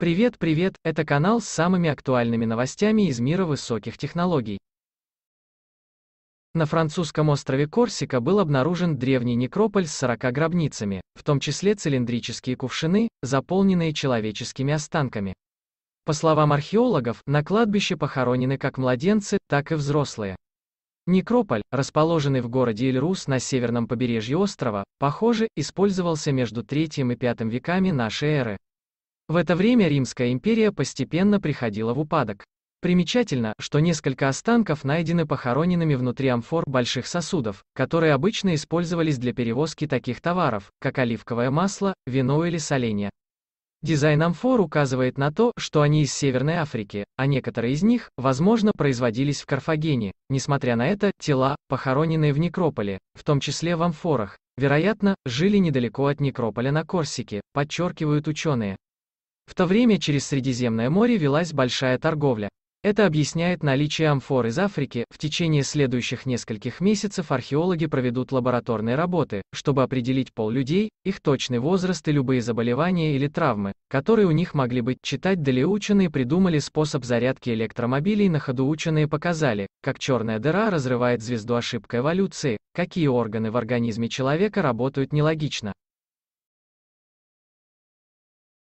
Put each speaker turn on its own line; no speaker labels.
Привет, привет, это канал с самыми актуальными новостями из мира высоких технологий. На французском острове Корсика был обнаружен древний некрополь с 40 гробницами, в том числе цилиндрические кувшины, заполненные человеческими останками. По словам археологов, на кладбище похоронены как младенцы, так и взрослые. Некрополь, расположенный в городе Ильрус на северном побережье острова, похоже, использовался между III и V веками нашей эры. В это время Римская империя постепенно приходила в упадок. Примечательно, что несколько останков найдены похороненными внутри амфор больших сосудов, которые обычно использовались для перевозки таких товаров, как оливковое масло, вино или соленья. Дизайн амфор указывает на то, что они из Северной Африки, а некоторые из них, возможно, производились в Карфагене. Несмотря на это, тела, похороненные в некрополе, в том числе в амфорах, вероятно, жили недалеко от некрополя на Корсике, подчеркивают ученые. В то время через Средиземное море велась большая торговля. Это объясняет наличие амфор из Африки. В течение следующих нескольких месяцев археологи проведут лабораторные работы, чтобы определить пол людей, их точный возраст и любые заболевания или травмы, которые у них могли быть. Читать дали ученые придумали способ зарядки электромобилей на ходу ученые показали, как черная дыра разрывает звезду ошибка эволюции, какие органы в организме человека работают нелогично.